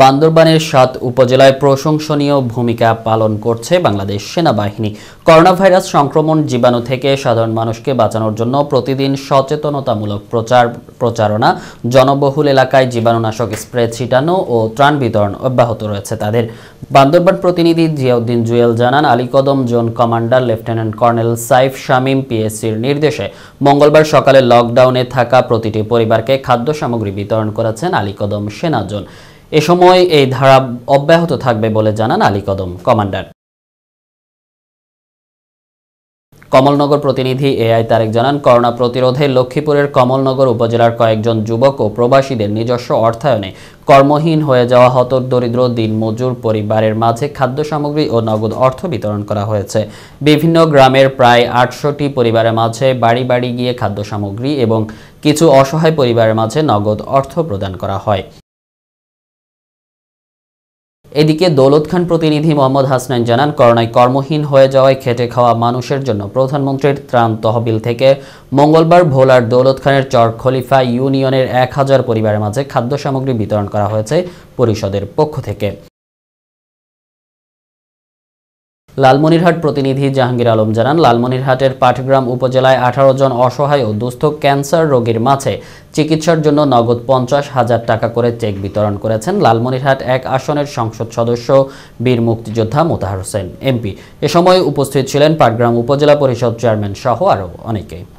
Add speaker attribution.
Speaker 1: বান্দরবানের সাত উপজেলায় প্রশংসনীয় ভূমিকা পালন করছে বাংলাদেশ সেনাবাহিনী করোনা ভাইরাস সংক্রমণ জীবাণু থেকে সাধারণ মানুষকে বাঁচানোর জন্য প্রতিদিন সচেতনতামূলক প্রচার প্রচারণা জনবহুল এলাকায় জীবাণুনাশক স্প্রে ছিটানো ও ত্রাণ বিতরণ অব্যাহত রয়েছে তাদের বান্দরবান প্রতিনিধি জিয়াউদ্দিন জুয়েল জানান Alikadam zone commander lieutenant colonel Saif Shamim পিএসসির নির্দেশে মঙ্গলবার সকালে লকডাউনে থাকা প্রতিটি পরিবারকে খাদ্য সামগ্রী বিতরণ করেছেন আলীকদম সেনাজন এ সময় এই ধারা অব্যাহত থাকবে বলে জানান আলী কদম কমান্ডার কমলনগর প্রতিনিধি এআই তারেক জানান করোনা প্রতিরোধে লক্ষ্মীপুরের কমলনগর উপজেলার কয়েকজন যুবক ও প্রবাসীদের নিজস্ব অর্থায়নে কর্মহীন হয়ে যাওয়া হত দরিদ্র দিনমজুর পরিবারের মাঝে খাদ্য সামগ্রী ও নগদ অর্থ বিতরণ করা হয়েছে বিভিন্ন গ্রামের প্রায় আটশোটি পরিবারের মাঝে বাড়ি বাড়ি গিয়ে খাদ্য সামগ্রী এবং কিছু অসহায় পরিবারের মাঝে নগদ অর্থ প্রদান করা হয় এদিকে দৌলত খান প্রতিনিধি মোহাম্মদ হাসনাইন জানান করোনায় কর্মহীন হয়ে যাওয়ায় খেটে খাওয়া মানুষের জন্য প্রধানমন্ত্রীর ত্রাণ তহবিল থেকে মঙ্গলবার ভোলার দৌলত খানের চর খলিফা ইউনিয়নের এক হাজার পরিবারের মাঝে খাদ্য সামগ্রী বিতরণ করা হয়েছে পরিষদের পক্ষ থেকে লালমনিরহাট প্রতিনিধি জাহাঙ্গীর আলম জানান লালমনিরহাটের পাটগ্রাম উপজেলায় আঠারো জন অসহায় ও দুস্থ ক্যান্সার রোগীর মাঝে চিকিৎসার জন্য নগদ পঞ্চাশ হাজার টাকা করে চেক বিতরণ করেছেন লালমনিরহাট এক আসনের সংসদ সদস্য বীর মুক্তিযোদ্ধা মোতাহার হোসেন এমপি এ সময় উপস্থিত ছিলেন পাটগ্রাম উপজেলা পরিষদ চেয়ারম্যান সহ আরও অনেকে